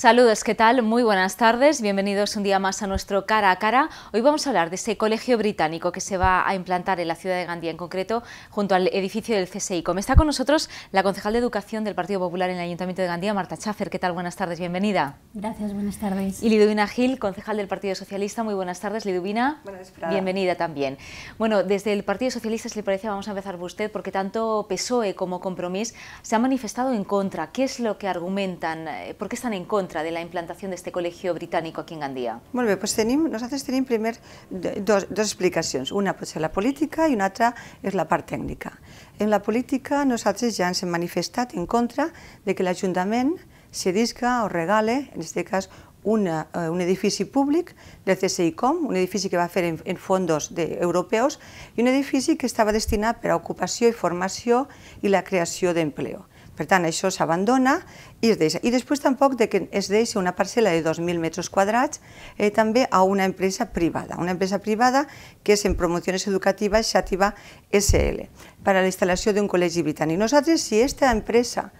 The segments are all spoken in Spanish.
Saludos, ¿qué tal? Muy buenas tardes. Bienvenidos un día más a nuestro Cara a Cara. Hoy vamos a hablar de ese colegio británico que se va a implantar en la ciudad de Gandía, en concreto junto al edificio del CSICOM. está con nosotros la concejal de Educación del Partido Popular en el Ayuntamiento de Gandía, Marta Cháfer. ¿Qué tal? Buenas tardes, bienvenida. Gracias, buenas tardes. Y Liduvina Gil, concejal del Partido Socialista. Muy buenas tardes, Liduvina. Buenas Bienvenida también. Bueno, desde el Partido Socialista, si le parece, vamos a empezar por usted, porque tanto PSOE como Compromís se han manifestado en contra. ¿Qué es lo que argumentan? Eh, ¿Por qué están en contra? contra de la implantación de este colegio britànic aquí en Gandia? Molt bé, doncs tenim, nosaltres tenim primer dos, dos explicacions. Una pot ser la política i una altra és la part tècnica. En la política nosaltres ja ens hem manifestat en contra de que l'Ajuntament cedisca o regale, en aquest cas, una, eh, un edifici públic del CSICOM, un edifici que va fer en, en fondos de, europeus, i un edifici que estava destinat per a ocupació i formació i la creació d'empleo. Per tant, això s'abandona i es deixa. I després tampoc de que es deixi una parcel·la de 2.000 metres quadrats eh, també a una empresa privada, una empresa privada que és en promocions educatives Xativa SL, per a l'instal·lació d'un col·legi britànic. nosaltres, si aquesta empresa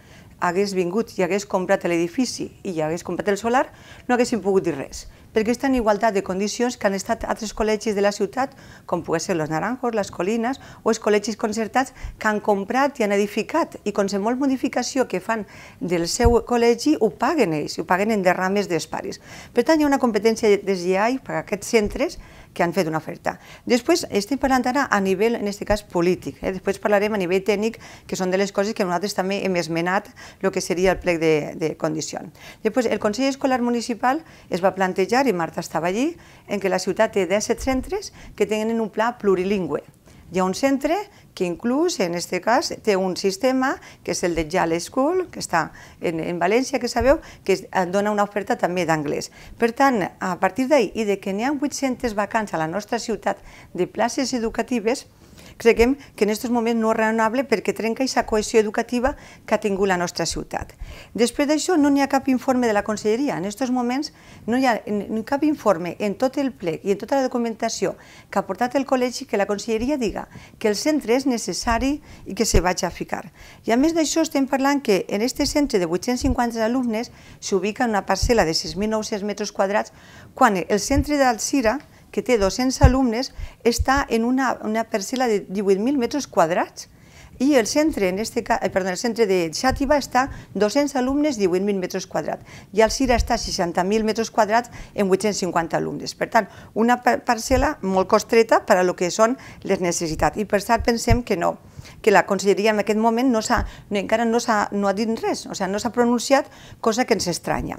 hagués vingut i hagués comprat l'edifici i hagués comprat el solar, no haguéssim pogut dir res, perquè estan en igualtat de condicions que han estat altres col·legis de la ciutat, com poden ser los Naranjos, les Colines, o els col·legis concertats que han comprat i han edificat, i molt modificació que fan del seu col·legi ho paguen ells, ho paguen en derrames d'esparis. Per tant, hi ha una competència deslleial per a aquests centres que han fet una oferta. Després estem parlant ara a nivell, en aquest cas, polític. Eh? Després parlarem a nivell tècnic, que són de les coses que nosaltres també hem esmenat el que seria el plec de, de Després, el Consell Escolar Municipal es va plantejar, i Marta estava allí, en que la ciutat té 17 centres que tenen un pla plurilingüe. Hi ha un centre que inclús, en aquest cas, té un sistema, que és el de Jal School, que està en, en València, que sabeu, que eh, dona una oferta també d'anglès. Per tant, a partir d'ahir, i de que n'hi ha 800 vacants a la nostra ciutat de places educatives, creguem que en aquest moments no és raonable perquè trenca aquesta cohesió educativa que ha tingut la nostra ciutat. Després d'això no hi ha cap informe de la Conselleria. En aquests moments no hi ha cap informe en tot el ple i en tota la documentació que ha portat el col·legi que la Conselleria diga que el centre és necessari i que se vaig a ficar. I a més d'això estem parlant que en aquest centre de 850 alumnes s'ubica en una parcel·la de 6.900 metres quadrats quan el centre d'Alcira que té 200 alumnes, està en una, una parcel·la de 18.000 metres quadrats i el centre, en este, eh, perdó, el centre de Xàtiva està 200 alumnes, 18.000 metres quadrats, i el CIRA està 60.000 metres quadrats en 850 alumnes. Per tant, una parcel·la molt costreta per a lo que són les necessitats, i per tant pensem que no, que la conselleria en aquest moment no no, encara no, ha, no ha dit res, o sigui, no s'ha pronunciat, cosa que ens estranya.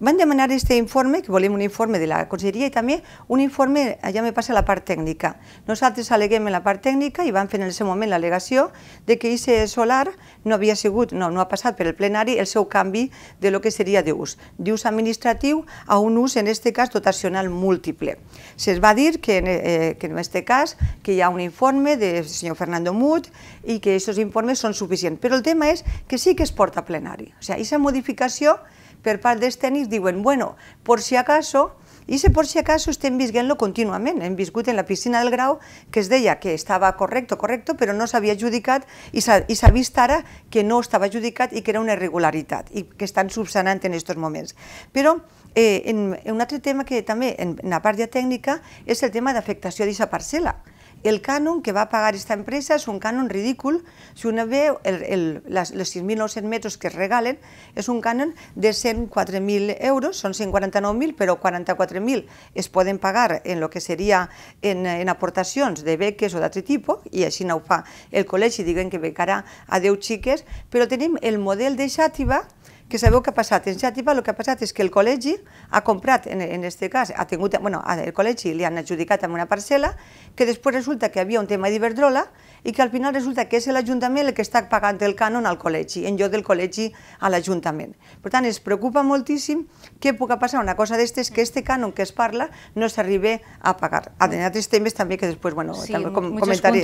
Van demanar aquest informe, que volem un informe de la conselleria i també un informe, ja me passa la part tècnica. Nosaltres aleguem en la part tècnica i van fer en el seu moment l'al·legació de que ICE solar no havia sigut, no, no ha passat per el plenari el seu canvi de lo que seria d'ús, d'ús administratiu a un ús, en aquest cas, dotacional múltiple. Se'ls va dir que, eh, que en aquest cas que hi ha un informe del senyor Fernando Mut i que aquests informes són suficients. Però el tema és que sí que es porta a plenari. O sigui, aquesta modificació per part dels tècnics diuen, bueno, por si acaso, i si por si acaso estem visguent lo contínuament. Hem viscut en la piscina del Grau que es deia que estava correcte, correcte, però no s'havia adjudicat i s'ha vist ara que no estava adjudicat i que era una irregularitat i que estan subsanant en aquests moments. Però eh, en, en un altre tema que també en, en la part ja tècnica és el tema d'afectació d'aquesta parcel·la el cànon que va pagar aquesta empresa és un cànon ridícul. Si una ve, el, les, 6.900 metres que es regalen és un cànon de 104.000 euros, són 149.000, però 44.000 es poden pagar en el que seria en, en aportacions de beques o d'altre tipus, i així no ho fa el col·legi, diguem que becarà a 10 xiques, però tenim el model de Xàtiva, que sabeu què ha passat? En Xàtiva el que ha passat és que el col·legi ha comprat, en aquest cas, ha tingut, bueno, el col·legi li han adjudicat amb una parcel·la, que després resulta que havia un tema d'Iberdrola i que al final resulta que és l'Ajuntament el que està pagant el cànon al col·legi, en lloc del col·legi a l'Ajuntament. Per tant, es preocupa moltíssim que puga passar una cosa de es que este canon que es parla no s'arribe a pagar. Además, este temes también que después bueno, sí, també comentaré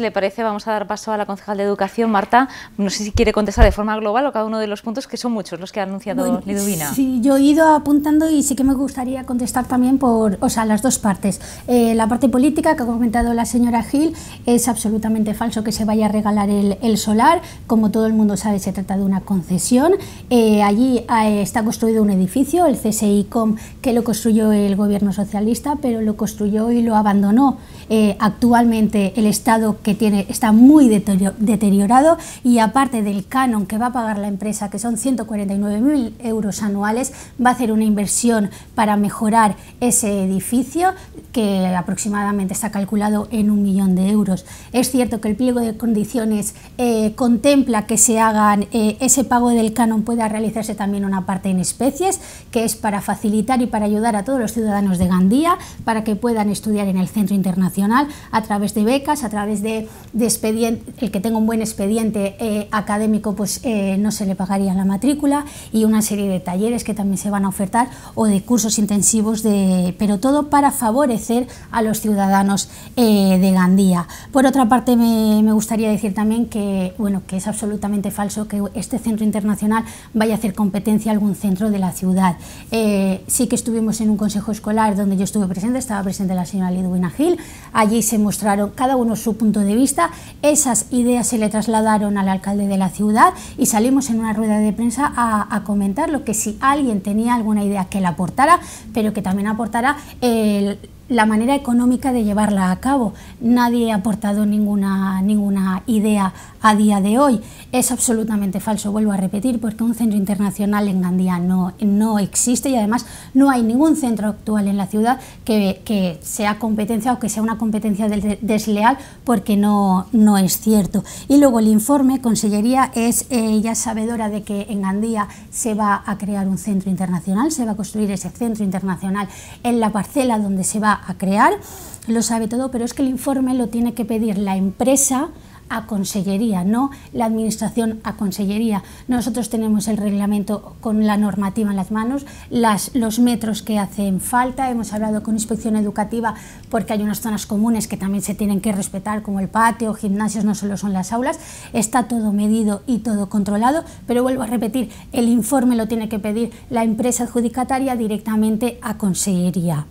Le parece, vamos a dar paso a la concejal de Educación, Marta, no sé si quiere contestar de forma global o cada uno de los puntos, que son muchos los que ha anunciado bueno, Liduvina. Sí, yo he ido apuntando y sí que me gustaría contestar también por, o sea, las dos partes. Eh, la parte política que ha comentado la señora Gil, es absolutamente falso que se vaya a regalar el, solar, como todo el mundo sabe, se trata de una concesión, eh, allí eh, está construido un edificio edificio, el CSICOM, que lo construyó el gobierno socialista, pero lo construyó y lo abandonó. Eh, actualmente el Estado que tiene está muy deteriorado y aparte del canon que va a pagar la empresa, que son 149.000 euros anuales, va a hacer una inversión para mejorar ese edificio que aproximadamente está calculado en un millón de euros. Es cierto que el pliego de condiciones eh, contempla que se hagan eh, ese pago del canon pueda realizarse también una parte en especie, que es para facilitar y para ayudar a todos los ciudadanos de Gandía para que puedan estudiar en el centro internacional a través de becas, a través de, expediente, el que tenga un buen expediente eh, académico pues eh, no se le pagaría la matrícula y una serie de talleres que también se van a ofertar o de cursos intensivos, de, pero todo para favorecer a los ciudadanos eh, de Gandía. Por otra parte me, gustaría decir también que, bueno, que es absolutamente falso que este centro internacional vaya a hacer competencia a algún centro de la ciudad ciudad. Eh, sí que estuvimos en un consejo escolar donde yo estuve presente, estaba presente la señora Lidwina Gil, allí se mostraron cada uno su punto de vista, esas ideas se le trasladaron al alcalde de la ciudad y salimos en una rueda de prensa a, comentar lo que si alguien tenía alguna idea que la aportara, pero que también aportara el la manera económica de llevarla a cabo. Nadie ha aportado ninguna, ninguna idea a día de hoy. Es absolutamente falso, vuelvo a repetir, porque un centro internacional en Gandía no, no existe y además no hay ningún centro actual en la ciudad que, que sea competencia o que sea una competencia desleal porque no, no es cierto. Y luego el informe, Consellería es ya eh, sabedora de que en Gandía se va a crear un centro internacional, se va a construir ese centro internacional en la parcela donde se va a crear, lo sabe todo, pero es que el informe lo tiene que pedir la empresa a consellería, no la administración a consellería. Nosotros tenemos el reglamento con la normativa en las manos, los metros que hacen falta, hemos hablado con inspección educativa porque hay unas zonas comunes que también se tienen que respetar, como el patio, gimnasios, no solo son las aulas, está todo medido y todo controlado, pero vuelvo a repetir, el informe lo tiene que pedir la empresa adjudicataria directamente a consellería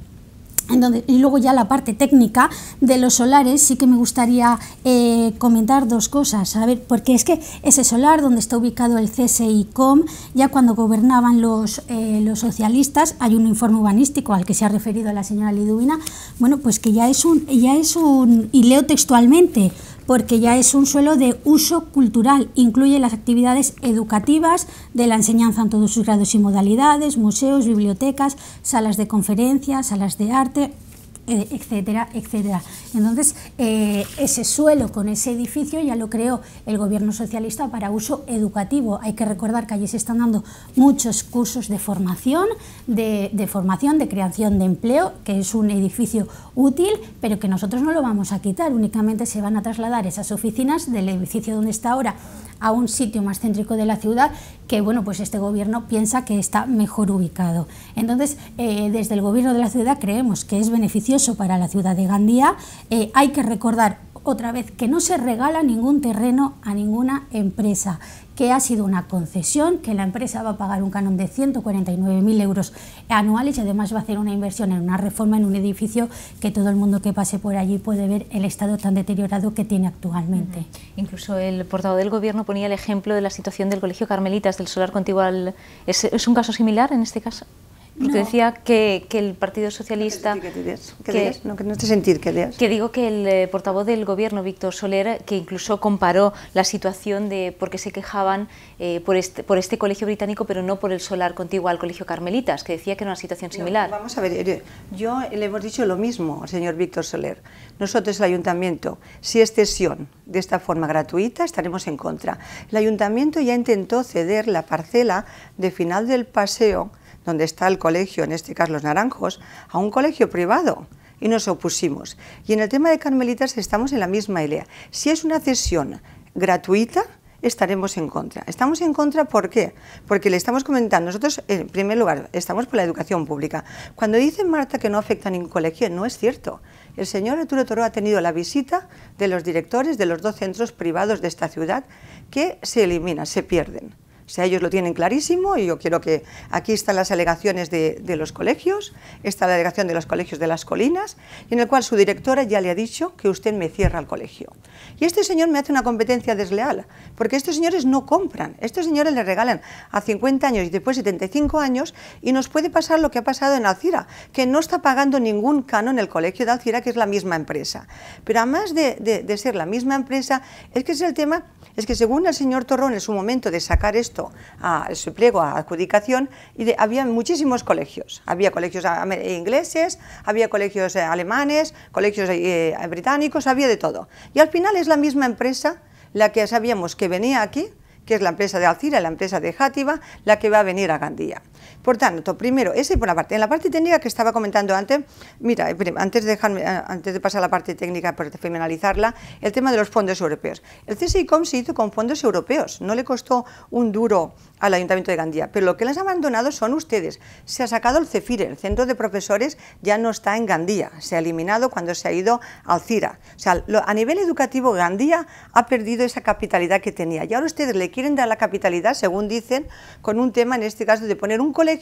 y luego ya la parte técnica de los solares, sí que me gustaría eh, comentar dos cosas, a ver, porque es que ese solar donde está ubicado el CSICOM, ya cuando gobernaban los, eh, los socialistas, hay un informe urbanístico al que se ha referido la señora Liduina, bueno, pues que ya es un, ya es un, y leo textualmente, porque ya es un suelo de uso cultural, incluye las actividades educativas de la enseñanza en todos sus grados y modalidades, museos, bibliotecas, salas de conferencias, salas de arte, eh, etcétera, etcétera. Entonces, eh, ese suelo con ese edificio ya lo creó el gobierno socialista para uso educativo. Hay que recordar que allí se están dando muchos cursos de formación, de formación, de creación de empleo, que es un edificio útil, pero que nosotros no lo vamos a quitar, únicamente se van a trasladar esas oficinas del edificio donde está ahora a un sitio más céntrico de la ciudad que bueno, pues este gobierno piensa que está mejor ubicado. Entonces, eh, desde el gobierno de la ciudad creemos que es beneficioso para la ciudad de Gandía. Eh, hay que recordar otra vez, que no se regala ningún terreno a ninguna empresa, que ha sido una concesión, que la empresa va a pagar un canon de 149.000 euros anuales y además va a hacer una inversión en una reforma en un edificio que todo el mundo que pase por allí puede ver el estado tan deteriorado que tiene actualmente. Incluso el portavoz del gobierno ponía el ejemplo de la situación del Colegio Carmelitas, del solar Contigual. ¿Es un caso similar en este caso? Porque decía que, que, el Partido Socialista... ¿Qué que, No, que no te sentir, que leas. Que digo que el eh, portavoz del Gobierno, Víctor Soler, que incluso comparó la situación de por qué se quejaban eh, por, este, por este colegio británico, pero no por el solar contiguo al colegio Carmelitas, que decía que era una situación similar. vamos a ver, eh, yo le hemos dicho lo mismo al señor Víctor Soler. Nosotros, el Ayuntamiento, si es cesión de esta forma gratuita, estaremos en contra. El Ayuntamiento ya intentó ceder la parcela de final del paseo donde está el colegio, en este caso Los Naranjos, a un colegio privado y nos opusimos. Y en el tema de Carmelitas estamos en la misma idea. Si es una cesión gratuita, estaremos en contra. Estamos en contra, ¿por qué? Porque le estamos comentando, nosotros en primer lugar estamos por la educación pública. Cuando dice Marta que no afecta a ningún colegio, no es cierto. El señor Arturo Toro ha tenido la visita de los directores de los dos centros privados de esta ciudad que se eliminan, se pierden ellos lo tienen clarísimo y yo quiero que aquí están las alegaciones de, de los colegios, está la alegación de los colegios de las colinas, en el cual su directora ya le ha dicho que usted me cierra el colegio. Y este señor me hace una competencia desleal, porque estos señores no compran, estos señores le regalan a 50 años y después 75 años y nos puede pasar lo que ha pasado en Alcira, que no está pagando ningún canon el colegio de Alcira, que es la misma empresa. Pero además de, de, ser la misma empresa, es que es el tema, es que según el señor Torrón en su momento de sacar esto, a su pliego a adjudicación y había muchísimos colegios. Había colegios eh, eh, ingleses, había colegios eh, alemanes, colegios británicos, había de todo. Y al final es la misma empresa la que sabíamos que venía aquí, que es la empresa de Alcira, la empresa de Játiva, la que va a venir a Gandía. Por tanto, primero, ese por la parte. En la parte técnica que estaba comentando antes, mira, eh, antes de, eh, antes de pasar a la parte técnica para finalizarla, el tema de los fondos europeos. El CSICOM se hizo con fondos europeos, no le costó un duro al Ayuntamiento de Gandía, pero lo que les ha abandonado son ustedes. Se ha sacado el CEFIRE, el Centro de Profesores ya no está en Gandía, se ha eliminado cuando se ha ido al CIRA. O sea, a nivel educativo Gandía ha perdido esa capitalidad que tenía y ahora ustedes le quieren dar la capitalidad, según dicen, con un tema en este caso de poner un colegio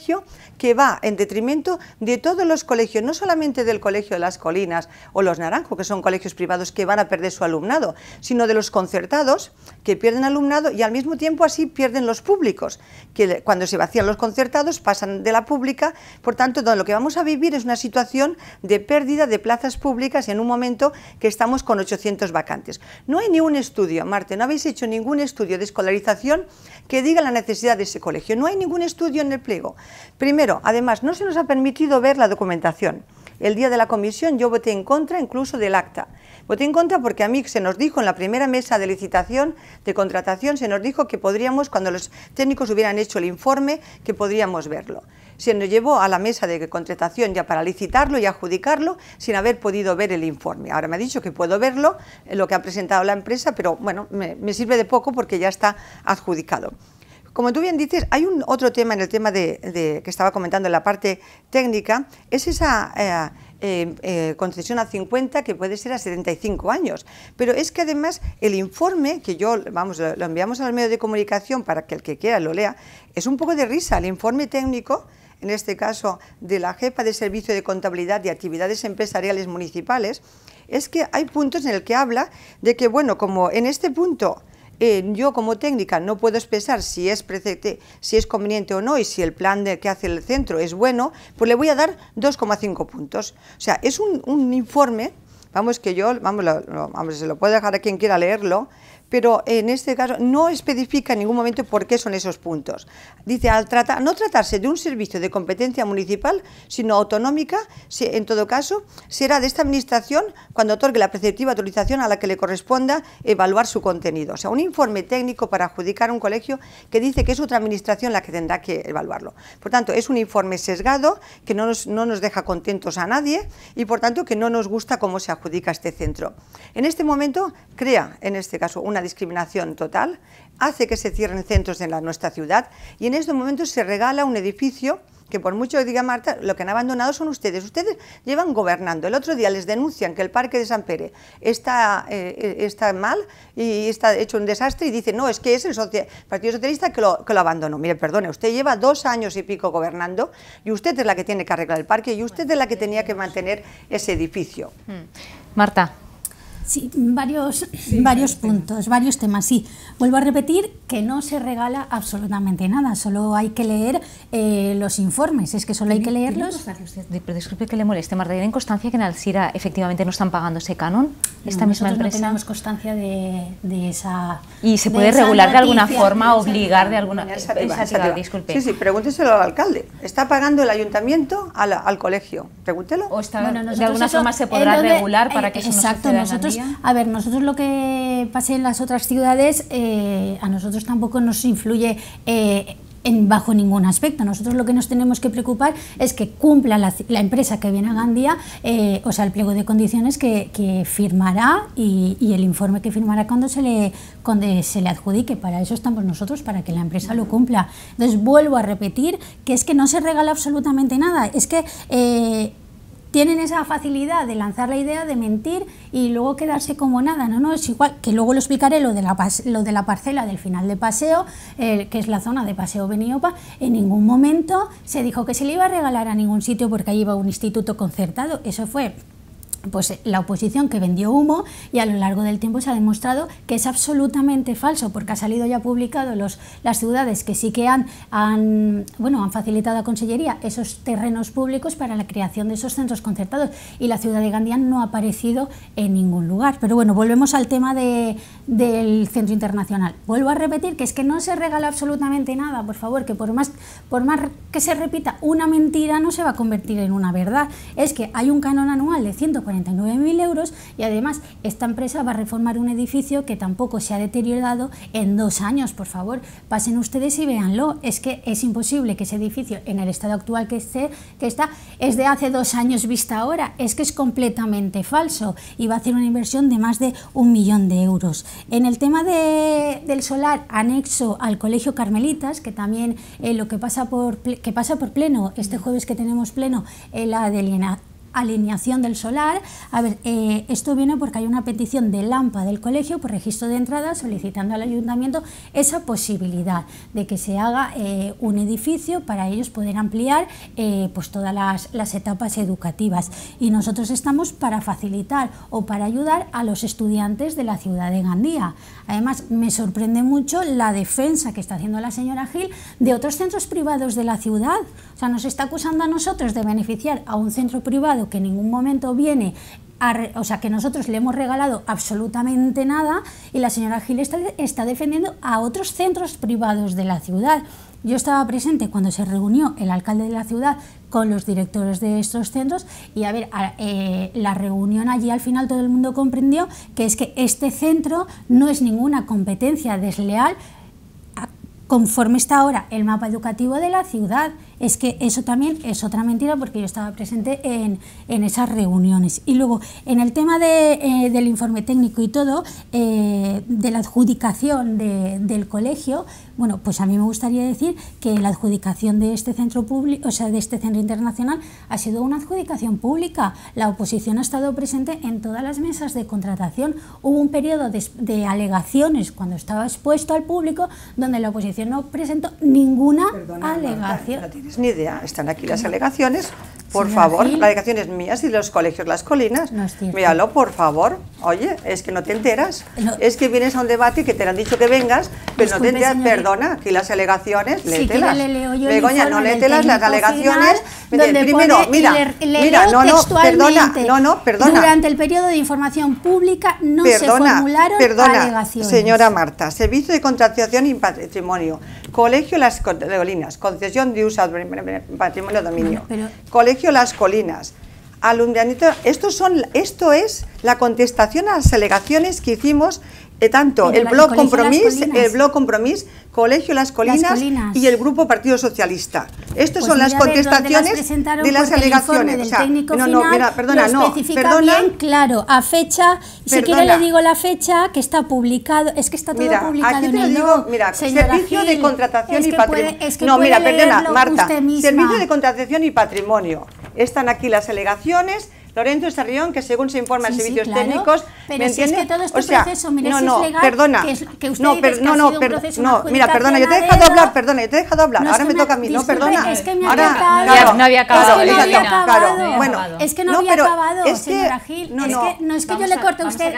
que va en detrimento de todos los colegios, no solamente del Colegio de las Colinas o los Naranjo, que son colegios privados que van a perder su alumnado, sino de los concertados que pierden alumnado y al mismo tiempo así pierden los públicos, que cuando se vacían los concertados pasan de la pública, por tanto lo que vamos a vivir es una situación de pérdida de plazas públicas en un momento que estamos con 800 vacantes. No hay ni un estudio, Marte, no habéis hecho ningún estudio de escolarización que diga la necesidad de ese colegio. No hay ningún estudio en el pliego. Primero, además, no se nos ha permitido ver la documentación. El día de la comisión yo voté en contra incluso del acta. Voté en contra porque a mí se nos dijo en la primera mesa de licitación, de contratación, se nos dijo que podríamos, cuando los técnicos hubieran hecho el informe, que podríamos verlo. Se nos llevó a la mesa de contratación ya para licitarlo y adjudicarlo sin haber podido ver el informe. Ahora me ha dicho que puedo verlo, eh, lo que ha presentado la empresa, pero bueno, me, me sirve de poco porque ya está adjudicado. Como tú bien dices, hay un otro tema en el tema de, que estaba comentando en la parte técnica, es esa eh, eh, eh, concesión a 50 que puede ser a 75 años. Pero es que además el informe, que yo, vamos, lo, enviamos al medio de comunicación para que el que quiera lo lea, es un poco de risa. El informe técnico en este caso de la jefa de Servicio de Contabilidad y Actividades Empresariales Municipales, es que hay puntos en el que habla de que, bueno, como en este punto yo como técnica no puedo expresar si es, si es conveniente o no y si el plan de, que hace el centro es bueno, pues le voy a dar 2,5 puntos. O sea, es un, informe, vamos que yo, vamos, vamos, se lo puedo dejar a quien quiera leerlo, pero en este caso no especifica en ningún momento por qué son esos puntos. Dice, al trata no tratarse de un servicio de competencia municipal, sino autonómica, en todo caso, será de esta Administración cuando otorgue la preceptiva autorización a la que le corresponda evaluar su contenido. O sea, un informe técnico para adjudicar un colegio que dice que es otra Administración la que tendrá que evaluarlo. Por tanto, es un informe sesgado que no nos, no nos deja contentos a nadie y, por tanto, que no nos gusta cómo se adjudica este centro. En este momento, crea, en este caso, una discriminación total, hace que se cierren centros en la, nuestra ciudad y en estos momentos se regala un edificio que por mucho que diga Marta, lo que han abandonado son ustedes. Ustedes llevan gobernando. El otro día les denuncian que el parque de San pere está, eh, está mal y está hecho un desastre y dicen, no, es que es el Partido Socialista que lo, que lo abandonó. Mire, perdone, usted lleva dos años y pico gobernando y usted es la que tiene que arreglar el parque y usted es la que tenía que mantener ese edificio. Mm. Marta, Sí, varios, varios puntos, varios temas. Sí, vuelvo a repetir que no se regala absolutamente nada, solo hay que leer eh, los informes, es que solo hay que leerlos. Disculpe que le moleste, Marta, en constancia que en Alcira efectivamente no están pagando ese canon? Esta misma empresa. tenemos constancia de, esa. ¿Y se puede regular de alguna forma, obligar de alguna forma? Sí, sí, pregúnteselo al alcalde. ¿Está pagando el ayuntamiento al, colegio? Pregúntelo. O de alguna forma se podrá regular para eh, que eso no suceda. Exacto, nosotros a ver, nosotros lo que pase en las otras ciudades, eh, a nosotros tampoco nos influye. Eh, en bajo ningún aspecto. Nosotros lo que nos tenemos que preocupar es que cumpla la, empresa que viene a Gandía, eh, o sea, el pliego de condiciones que, firmará y, el informe que firmará cuando se, le, se le adjudique. Para eso estamos nosotros, para que la empresa lo cumpla. Entonces, vuelvo a repetir que es que no se regala absolutamente nada. Es que tienen esa facilidad de lanzar la idea, de mentir y luego quedarse como nada. No, no, es igual, que luego lo explicaré lo de la, lo de la parcela del final de paseo, eh, que es la zona de paseo Beniopa. En ningún momento se dijo que se le iba a regalar a ningún sitio porque ahí iba un instituto concertado. Eso fue pues eh, la oposición que vendió humo y a lo largo del tiempo se ha demostrado que es absolutamente falso porque ha salido ya publicado los, las ciudades que sí que han, han, bueno, han facilitado a Consellería esos terrenos públicos para la creación de esos centros concertados y la ciudad de Gandía no ha aparecido en ningún lugar. Pero bueno, volvemos al tema del centro internacional. Vuelvo a repetir que es que no se regala absolutamente nada, por favor, que por más, por más que se repita una mentira no se va a convertir en una verdad. Es que hay un canon anual de 140 euros y además esta empresa va a reformar un edificio que tampoco se ha deteriorado en dos años, por favor, pasen ustedes y véanlo, es que es imposible que ese edificio en el estado actual que, esté, que está es de hace dos años vista ahora, es que es completamente falso y va a hacer una inversión de más de un millón de euros. En el tema del solar anexo al Colegio Carmelitas, que también eh, lo que pasa, por, que pasa por pleno, este jueves que tenemos pleno, eh, la de alineación del solar. A ver, eh, esto viene porque hay una petición de LAMPA del colegio por registro de entrada solicitando al ayuntamiento esa posibilidad de que se haga eh, un edificio para ellos poder ampliar eh, pues todas las, etapas educativas. Y nosotros estamos para facilitar o para ayudar a los estudiantes de la ciudad de Gandía. Además, me sorprende mucho la defensa que está haciendo la señora Gil de otros centros privados de la ciudad. O sea, nos está acusando a nosotros de beneficiar a un centro privado que en ningún momento viene o sea, que nosotros le hemos regalado absolutamente nada y la señora Gil está, defendiendo a otros centros privados de la ciudad. Yo estaba presente cuando se reunió el alcalde de la ciudad con los directores de estos centros y a ver, eh, la reunión allí al final todo el mundo comprendió que es que este centro no es ninguna competencia desleal conforme está ahora el mapa educativo de la ciudad es que eso también es otra mentira porque yo estaba presente en, esas reuniones. Y luego, en el tema de, eh, del informe técnico y todo, eh, de la adjudicación de, del colegio, bueno, pues a mí me gustaría decir que la adjudicación de este centro público, o sea, de este centro internacional, ha sido una adjudicación pública. La oposición ha estado presente en todas las mesas de contratación. Hubo un periodo de, alegaciones cuando estaba expuesto al público donde la oposición no presentó ninguna alegación ni idea, están aquí las alegaciones, por favor, las alegaciones mías y los colegios Las Colinas, míralo, por favor, oye, es que no te enteras, es que vienes a un debate y que te han dicho que vengas, pero no te enteras, perdona, aquí las alegaciones, le no léetelas las alegaciones, primero, mira, no, no, perdona, no, no, perdona. Durante el periodo de información pública no se formularon perdona, alegaciones. señora Marta, Servicio de Contratación y Patrimonio, Colegio Las Colinas, concesión de uso patrimonio dominio. Colegio Las Colinas, Alundianito, Estos son, esto es la contestación a las alegaciones que hicimos eh, tanto el, blog Compromís, el blog Compromís, Colegio Las Colinas, y el Grupo Partido Socialista. Estas pues son las contestaciones de las alegaciones. o sea, no, no, mira, perdona, no, perdona, claro, a fecha, si le digo la fecha que está publicado, es que está todo publicado el digo, mira, servicio de contratación y patrimonio. no, mira, perdona, Marta, servicio de contratación y patrimonio. Están aquí las alegaciones Lorenzo Sarrión, que según se informa en servicios técnicos, pero ¿me que todo este proceso, no, perdona, no, no, no, mira, perdona, yo te he dejado hablar, perdona, yo te he dejado hablar, ahora me, toca a mí, no, perdona. Es que me ahora, había no había acabado, es que no había acabado, es que no, había acabado, es que, señora Gil, no, es que no es que yo le corte a usted,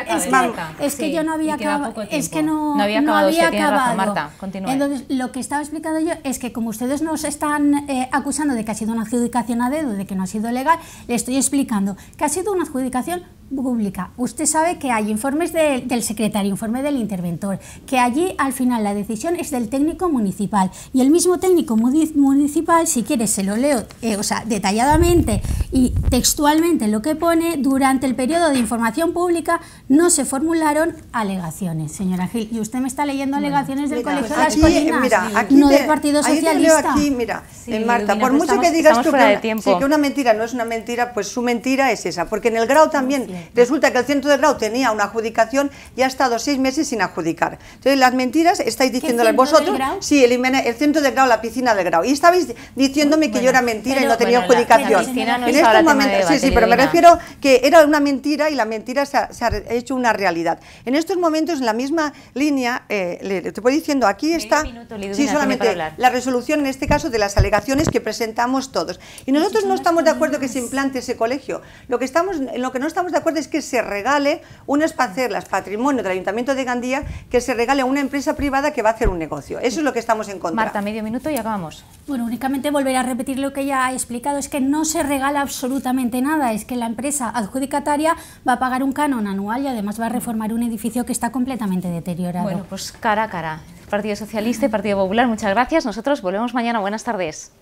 es que yo no había acabado, es que no, no había acabado, Marta, continúa. Entonces, lo que estaba explicando yo es que como ustedes nos están acusando de que ha sido una adjudicación a dedo, de que no ha sido legal, le estoy explicando que ha sido una adjudicación pública. Usted sabe que hay informes del secretario, informe del interventor, que allí al final la decisión es del técnico municipal y el mismo técnico municipal, si quiere, se lo leo, eh, o sea, detalladamente y textualmente lo que pone, durante el periodo de información pública no se formularon alegaciones, señora Gil, y usted me está leyendo alegaciones del Colegio de las Colinas, eh, mira, no del Partido Socialista. Aquí, mira, Marta, por mucho que digas tú que una mentira no es una mentira, pues su mentira es esa, porque en el grado también Resulta que el centro de grado tenía una adjudicación y ha estado seis meses sin adjudicar. Entonces, las mentiras estáis diciéndolas vosotros. Sí, el, centro de grado, la piscina del grado. Y estabais diciéndome que yo era mentira y no tenía adjudicación. La, no en este momento, sí, sí, pero me refiero que era una mentira y la mentira se ha, hecho una realidad. En estos momentos, en la misma línea, te eh, voy diciendo, aquí está sí, solamente la resolución, en este caso, de las alegaciones que presentamos todos. Y nosotros no estamos de acuerdo que se implante ese colegio. Lo que, estamos, lo que no estamos de acuerdo es que se regale unas parcelas patrimonio del Ayuntamiento de Gandía, que se regale a una empresa privada que va a hacer un negocio. Eso es lo que estamos en contra. Marta, medio minuto y acabamos. Bueno, únicamente volver a repetir lo que ya he explicado, es que no se regala absolutamente nada, es que la empresa adjudicataria va a pagar un canon anual y además va a reformar un edificio que está completamente deteriorado. Bueno, pues cara a cara. Partido Socialista y Partido Popular, muchas gracias. Nosotros volvemos mañana. Buenas tardes.